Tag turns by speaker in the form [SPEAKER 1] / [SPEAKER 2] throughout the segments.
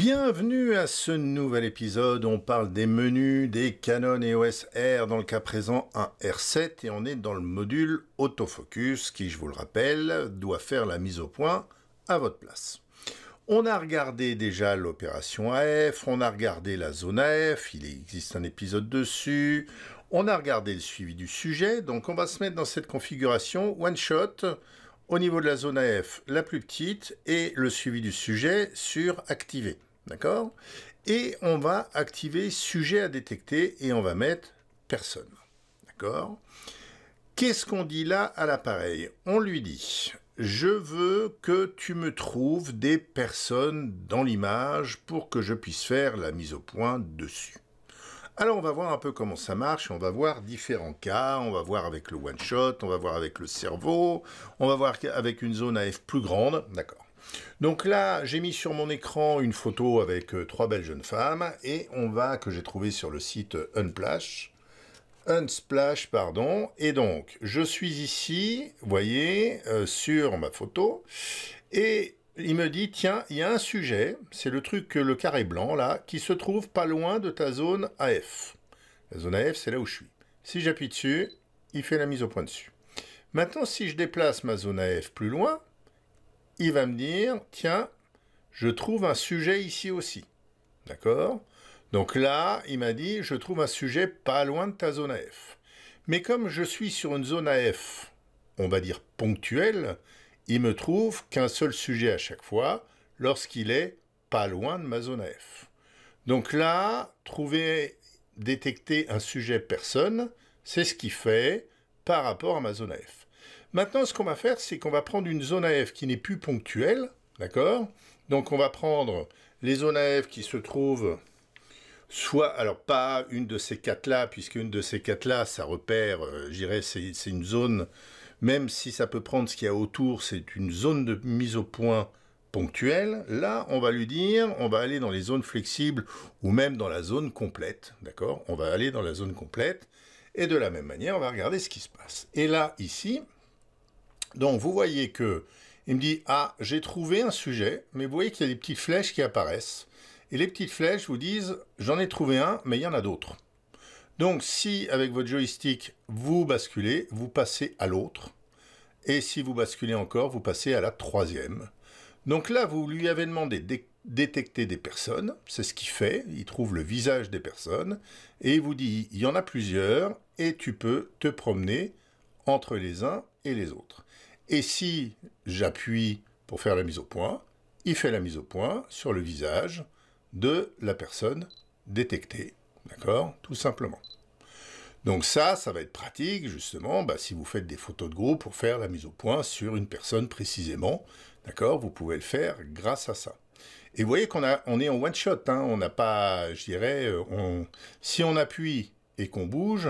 [SPEAKER 1] Bienvenue à ce nouvel épisode. On parle des menus, des Canon EOS R, dans le cas présent un R7, et on est dans le module autofocus qui, je vous le rappelle, doit faire la mise au point à votre place. On a regardé déjà l'opération AF, on a regardé la zone AF, il existe un épisode dessus, on a regardé le suivi du sujet, donc on va se mettre dans cette configuration one shot au niveau de la zone AF la plus petite et le suivi du sujet sur Activer. D'accord Et on va activer sujet à détecter et on va mettre personne. D'accord Qu'est-ce qu'on dit là à l'appareil On lui dit je veux que tu me trouves des personnes dans l'image pour que je puisse faire la mise au point dessus. Alors on va voir un peu comment ça marche, on va voir différents cas, on va voir avec le one shot, on va voir avec le cerveau, on va voir avec une zone AF plus grande, d'accord. Donc là, j'ai mis sur mon écran une photo avec euh, trois belles jeunes femmes et on va, que j'ai trouvé sur le site Unsplash. Unsplash, pardon. Et donc, je suis ici, vous voyez, euh, sur ma photo. Et il me dit, tiens, il y a un sujet, c'est le truc, le carré blanc, là, qui se trouve pas loin de ta zone AF. La zone AF, c'est là où je suis. Si j'appuie dessus, il fait la mise au point dessus. Maintenant, si je déplace ma zone AF plus loin, il va me dire, tiens, je trouve un sujet ici aussi. D'accord Donc là, il m'a dit, je trouve un sujet pas loin de ta zone AF. Mais comme je suis sur une zone AF, on va dire ponctuelle, il me trouve qu'un seul sujet à chaque fois lorsqu'il est pas loin de ma zone AF. Donc là, trouver, détecter un sujet personne, c'est ce qu'il fait par rapport à ma zone AF. Maintenant, ce qu'on va faire, c'est qu'on va prendre une zone AF qui n'est plus ponctuelle, d'accord Donc on va prendre les zones AF qui se trouvent soit, alors pas une de ces quatre-là, puisque une de ces quatre-là, ça repère, euh, je dirais c'est une zone, même si ça peut prendre ce qu'il y a autour, c'est une zone de mise au point ponctuelle. Là, on va lui dire, on va aller dans les zones flexibles ou même dans la zone complète, d'accord On va aller dans la zone complète. Et de la même manière, on va regarder ce qui se passe. Et là, ici, donc vous voyez que il me dit ah j'ai trouvé un sujet, mais vous voyez qu'il y a des petites flèches qui apparaissent et les petites flèches vous disent j'en ai trouvé un, mais il y en a d'autres. Donc si avec votre joystick vous basculez, vous passez à l'autre et si vous basculez encore, vous passez à la troisième. Donc là vous lui avez demandé de détecter des personnes, c'est ce qu'il fait, il trouve le visage des personnes et il vous dit il y en a plusieurs et tu peux te promener entre les uns et les autres. Et si j'appuie pour faire la mise au point, il fait la mise au point sur le visage de la personne détectée. D'accord Tout simplement. Donc ça, ça va être pratique justement bah, si vous faites des photos de groupe pour faire la mise au point sur une personne précisément. D'accord Vous pouvez le faire grâce à ça. Et vous voyez qu'on on est en one shot. Hein, on n'a pas, je dirais, euh, on, si on appuie et qu'on bouge,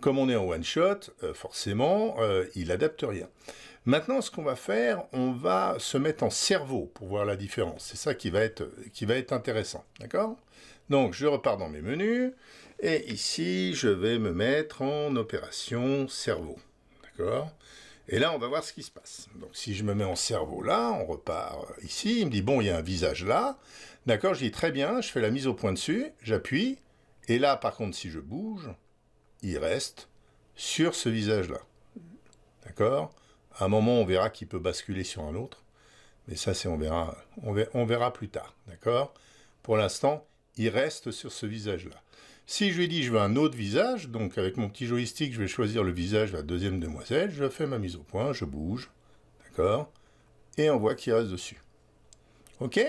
[SPEAKER 1] comme on est en one shot, euh, forcément, euh, il adapte rien. Maintenant, ce qu'on va faire, on va se mettre en cerveau pour voir la différence. C'est ça qui va être, qui va être intéressant, d'accord Donc, je repars dans mes menus, et ici, je vais me mettre en opération cerveau, d'accord et là, on va voir ce qui se passe. Donc, si je me mets en cerveau là, on repart ici. Il me dit, bon, il y a un visage là. D'accord, je dis, très bien, je fais la mise au point dessus, j'appuie. Et là, par contre, si je bouge, il reste sur ce visage-là. D'accord À un moment, on verra qu'il peut basculer sur un autre. Mais ça, c'est on verra, on on verra plus tard. D'accord Pour l'instant, il reste sur ce visage-là. Si je lui dis je veux un autre visage, donc avec mon petit joystick, je vais choisir le visage de la deuxième demoiselle, je fais ma mise au point, je bouge, d'accord Et on voit qu'il reste dessus. Ok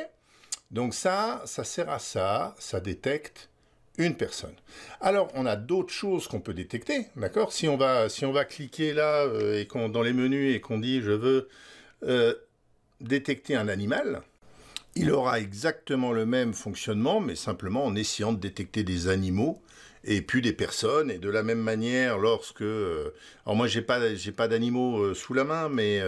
[SPEAKER 1] Donc ça, ça sert à ça, ça détecte une personne. Alors, on a d'autres choses qu'on peut détecter, d'accord si, on va, si on va cliquer là, euh, et qu'on dans les menus, et qu'on dit « je veux euh, détecter un animal », il aura exactement le même fonctionnement, mais simplement en essayant de détecter des animaux et puis des personnes. Et de la même manière, lorsque... Euh, alors moi, j'ai pas, j'ai pas d'animaux sous la main, mais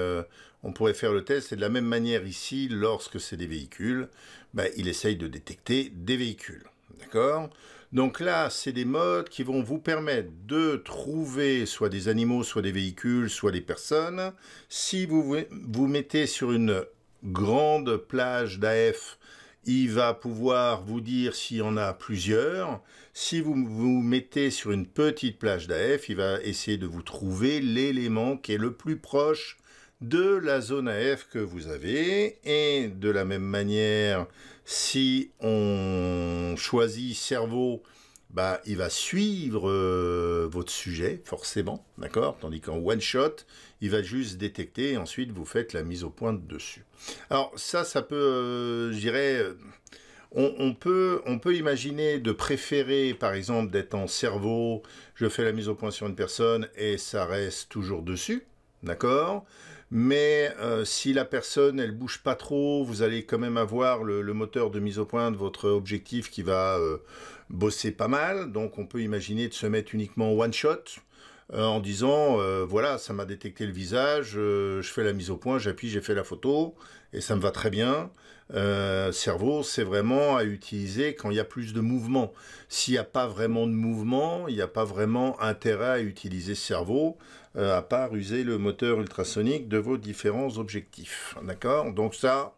[SPEAKER 1] on pourrait faire le test. Et de la même manière ici, lorsque c'est des véhicules, bah, il essaye de détecter des véhicules. D'accord donc là, c'est des modes qui vont vous permettre de trouver soit des animaux, soit des véhicules, soit des personnes. Si vous vous mettez sur une grande plage d'AF, il va pouvoir vous dire s'il y en a plusieurs. Si vous vous mettez sur une petite plage d'AF, il va essayer de vous trouver l'élément qui est le plus proche de la zone AF que vous avez. Et de la même manière, si on choisit cerveau, bah, il va suivre euh, votre sujet, forcément, d'accord Tandis qu'en one shot, il va juste détecter et ensuite vous faites la mise au point dessus. Alors ça, ça peut, euh, je dirais, euh, on, peut, on peut imaginer de préférer, par exemple, d'être en cerveau, je fais la mise au point sur une personne et ça reste toujours dessus. D'accord Mais euh, si la personne, elle bouge pas trop, vous allez quand même avoir le, moteur de mise au point de votre objectif qui va euh, bosser pas mal. Donc on peut imaginer de se mettre uniquement one shot euh, en disant euh, voilà, ça m'a détecté le visage, euh, je fais la mise au point, j'appuie, j'ai fait la photo et ça me va très bien. cerveau, c'est vraiment à utiliser quand il y a plus de mouvement. S'il n'y a pas vraiment de mouvement, il n'y a pas vraiment intérêt à utiliser cerveau, à part user le moteur ultrasonique de vos différents objectifs. D'accord Donc ça,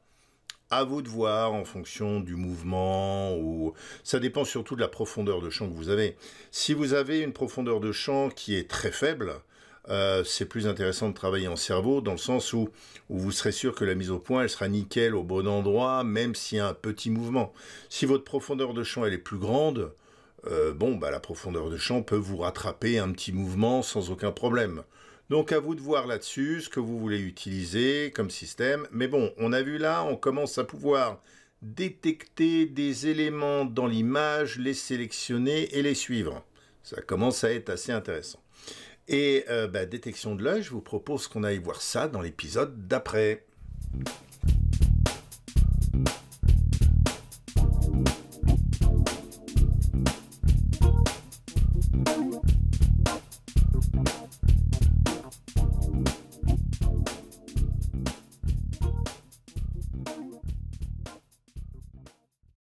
[SPEAKER 1] à vous de voir en fonction du mouvement ou ça dépend surtout de la profondeur de champ que vous avez. Si vous avez une profondeur de champ qui est très faible, euh, c'est plus intéressant de travailler en cerveau dans le sens où, où vous serez sûr que la mise au point elle sera nickel au bon endroit même s'il y a un petit mouvement. Si votre profondeur de champ elle est plus grande, euh, bon bah la profondeur de champ peut vous rattraper un petit mouvement sans aucun problème. Donc à vous de voir là-dessus ce que vous voulez utiliser comme système. Mais bon, on a vu là, on commence à pouvoir détecter des éléments dans l'image, les sélectionner et les suivre. Ça commence à être assez intéressant. Et euh, bah, détection de l'œil, je vous propose qu'on aille voir ça dans l'épisode d'après.